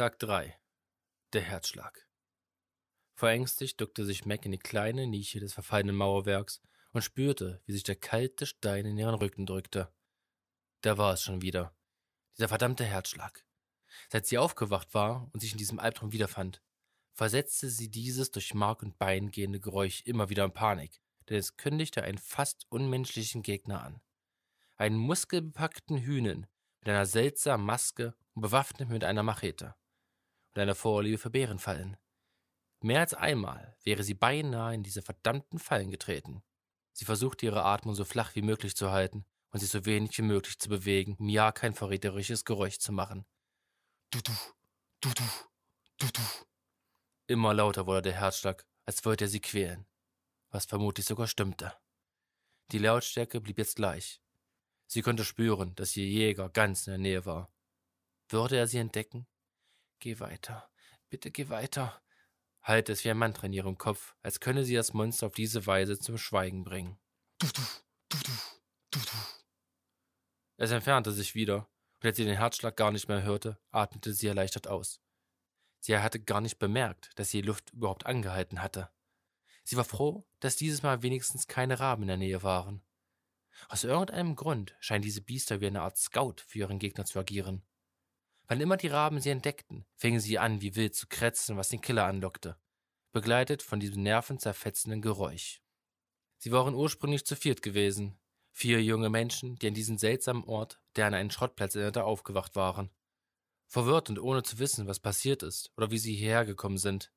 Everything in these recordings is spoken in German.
Tag 3. Der Herzschlag. Verängstigt duckte sich Mac in die kleine Nische des verfallenen Mauerwerks und spürte, wie sich der kalte Stein in ihren Rücken drückte. Da war es schon wieder. Dieser verdammte Herzschlag. Seit sie aufgewacht war und sich in diesem Albtraum wiederfand, versetzte sie dieses durch Mark und Bein gehende Geräusch immer wieder in Panik, denn es kündigte einen fast unmenschlichen Gegner an. Einen muskelbepackten Hühnen mit einer seltsamen Maske und bewaffnet mit einer Machete und einer Vorliebe für Bärenfallen. Mehr als einmal wäre sie beinahe in diese verdammten Fallen getreten. Sie versuchte ihre Atmung so flach wie möglich zu halten und sich so wenig wie möglich zu bewegen, um ja kein verräterisches Geräusch zu machen. Du du, du du, du du. Immer lauter wurde der Herzschlag, als wollte er sie quälen, was vermutlich sogar stimmte. Die Lautstärke blieb jetzt gleich. Sie konnte spüren, dass ihr Jäger ganz in der Nähe war. Würde er sie entdecken? Geh weiter, bitte geh weiter, hallte es wie ein Mantra in ihrem Kopf, als könne sie das Monster auf diese Weise zum Schweigen bringen. Du, du, du, du, du, Es entfernte sich wieder, und als sie den Herzschlag gar nicht mehr hörte, atmete sie erleichtert aus. Sie hatte gar nicht bemerkt, dass sie Luft überhaupt angehalten hatte. Sie war froh, dass dieses Mal wenigstens keine Raben in der Nähe waren. Aus irgendeinem Grund scheinen diese Biester wie eine Art Scout für ihren Gegner zu agieren. Wann immer die Raben sie entdeckten, fingen sie an, wie wild zu krätzen, was den Killer anlockte, begleitet von diesem nervenzerfetzenden Geräusch. Sie waren ursprünglich zu viert gewesen, vier junge Menschen, die an diesem seltsamen Ort, der an einen Schrottplatz erinnerte, aufgewacht waren. Verwirrt und ohne zu wissen, was passiert ist oder wie sie hierher gekommen sind.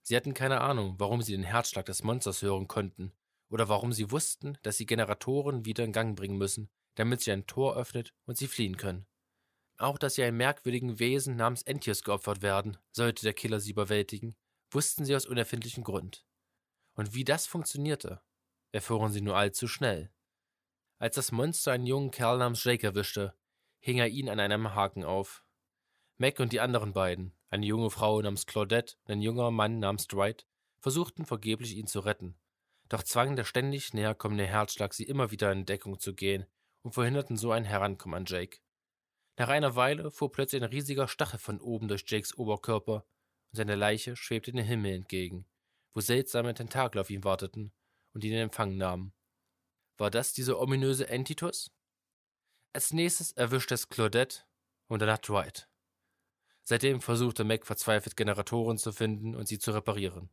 Sie hatten keine Ahnung, warum sie den Herzschlag des Monsters hören konnten oder warum sie wussten, dass sie Generatoren wieder in Gang bringen müssen, damit sich ein Tor öffnet und sie fliehen können. Auch dass sie einem merkwürdigen Wesen namens Entius geopfert werden, sollte der Killer sie überwältigen, wussten sie aus unerfindlichem Grund. Und wie das funktionierte, erfuhren sie nur allzu schnell. Als das Monster einen jungen Kerl namens Jake erwischte, hing er ihn an einem Haken auf. Mac und die anderen beiden, eine junge Frau namens Claudette und ein junger Mann namens Dwight, versuchten vergeblich ihn zu retten, doch zwang der ständig näher kommende Herzschlag sie immer wieder in Deckung zu gehen und verhinderten so ein Herankommen an Jake. Nach einer Weile fuhr plötzlich ein riesiger Stachel von oben durch Jakes Oberkörper und seine Leiche schwebte dem Himmel entgegen, wo seltsame Tentakel auf ihn warteten und ihn in Empfang nahmen. War das dieser ominöse Entitus? Als nächstes erwischte es Claudette und danach Dwight. Seitdem versuchte Mac verzweifelt Generatoren zu finden und sie zu reparieren.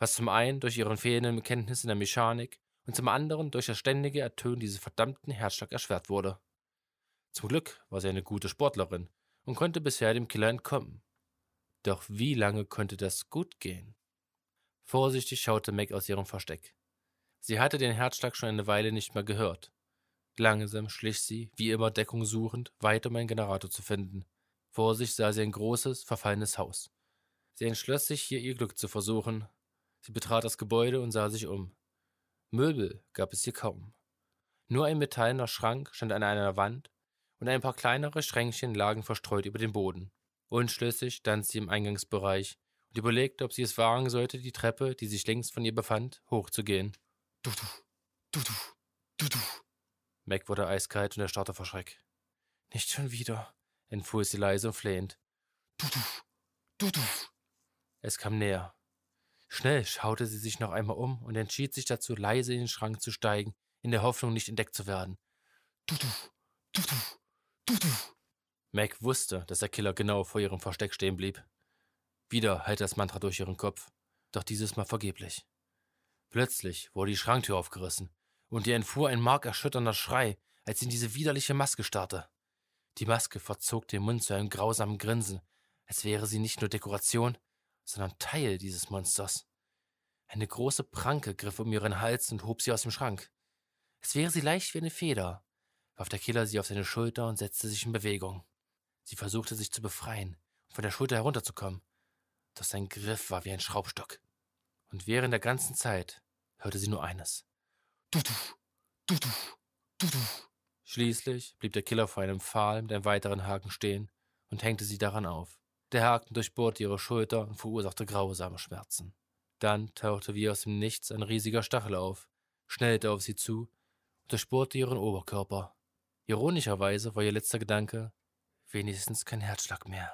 Was zum einen durch ihren fehlenden Kenntnis in der Mechanik und zum anderen durch das ständige Ertönen dieses verdammten Herzschlag erschwert wurde. Zum Glück war sie eine gute Sportlerin und konnte bisher dem Killer entkommen. Doch wie lange könnte das gut gehen? Vorsichtig schaute Meg aus ihrem Versteck. Sie hatte den Herzschlag schon eine Weile nicht mehr gehört. Langsam schlich sie, wie immer Deckung suchend, weit um einen Generator zu finden. Vor sich sah sie ein großes, verfallenes Haus. Sie entschloss sich, hier ihr Glück zu versuchen. Sie betrat das Gebäude und sah sich um. Möbel gab es hier kaum. Nur ein metallener Schrank stand an einer Wand und ein paar kleinere Schränkchen lagen verstreut über dem Boden. Unschlüssig stand sie im Eingangsbereich und überlegte, ob sie es wagen sollte, die Treppe, die sich längs von ihr befand, hochzugehen. Du, du, du, du, du, du. Mac wurde eiskalt und erstarrte vor Schreck. Nicht schon wieder, entfuhr sie leise und flehend. Du, du, du, du. Es kam näher. Schnell schaute sie sich noch einmal um und entschied sich dazu, leise in den Schrank zu steigen, in der Hoffnung, nicht entdeckt zu werden. Du, du, du, du, Mac wusste, dass der Killer genau vor ihrem Versteck stehen blieb. Wieder hallte das Mantra durch ihren Kopf, doch dieses Mal vergeblich. Plötzlich wurde die Schranktür aufgerissen und ihr entfuhr ein markerschütternder Schrei, als sie in diese widerliche Maske starrte. Die Maske verzog den Mund zu einem grausamen Grinsen, als wäre sie nicht nur Dekoration, sondern Teil dieses Monsters. Eine große Pranke griff um ihren Hals und hob sie aus dem Schrank. Es wäre sie leicht wie eine Feder, warf der Killer sie auf seine Schulter und setzte sich in Bewegung. Sie versuchte sich zu befreien und von der Schulter herunterzukommen, doch sein Griff war wie ein Schraubstock. Und während der ganzen Zeit hörte sie nur eines. Du, du, du, Schließlich blieb der Killer vor einem Pfahl mit einem weiteren Haken stehen und hängte sie daran auf. Der Haken durchbohrte ihre Schulter und verursachte grausame Schmerzen. Dann tauchte wie aus dem Nichts ein riesiger Stachel auf, schnellte auf sie zu und durchbohrte ihren Oberkörper. Ironischerweise war ihr letzter Gedanke, wenigstens kein Herzschlag mehr.